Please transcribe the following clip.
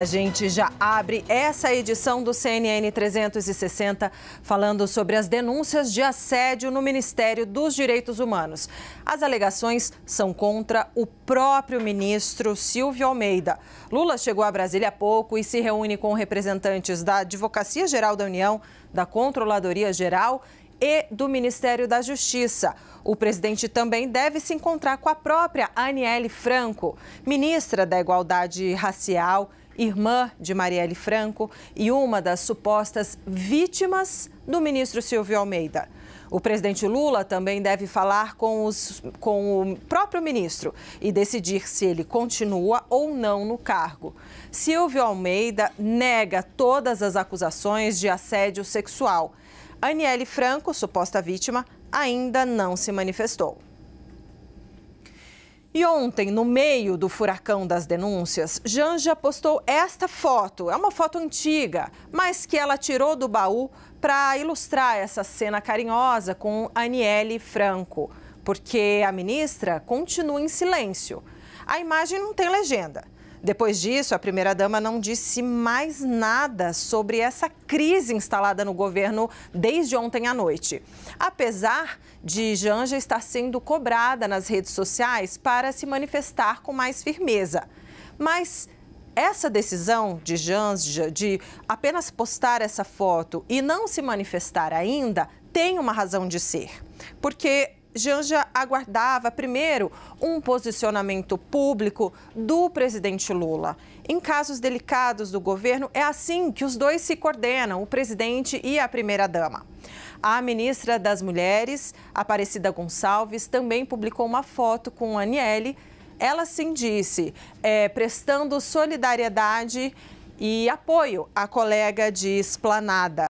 A gente já abre essa edição do CNN 360 falando sobre as denúncias de assédio no Ministério dos Direitos Humanos. As alegações são contra o próprio ministro Silvio Almeida. Lula chegou a Brasília há pouco e se reúne com representantes da Advocacia Geral da União, da Controladoria Geral e do Ministério da Justiça. O presidente também deve se encontrar com a própria Aniele Franco, ministra da Igualdade Racial irmã de Marielle Franco e uma das supostas vítimas do ministro Silvio Almeida. O presidente Lula também deve falar com, os, com o próprio ministro e decidir se ele continua ou não no cargo. Silvio Almeida nega todas as acusações de assédio sexual. Aniele Franco, suposta vítima, ainda não se manifestou. E ontem, no meio do furacão das denúncias, Janja postou esta foto. É uma foto antiga, mas que ela tirou do baú para ilustrar essa cena carinhosa com Aniele Franco, porque a ministra continua em silêncio. A imagem não tem legenda. Depois disso, a primeira-dama não disse mais nada sobre essa crise instalada no governo desde ontem à noite. Apesar de Janja estar sendo cobrada nas redes sociais para se manifestar com mais firmeza. Mas essa decisão de Janja de apenas postar essa foto e não se manifestar ainda tem uma razão de ser. Porque Janja aguardava primeiro um posicionamento público do presidente Lula. Em casos delicados do governo, é assim que os dois se coordenam, o presidente e a primeira-dama. A ministra das Mulheres, Aparecida Gonçalves, também publicou uma foto com Aniele. Ela sim disse, é, prestando solidariedade e apoio à colega de esplanada.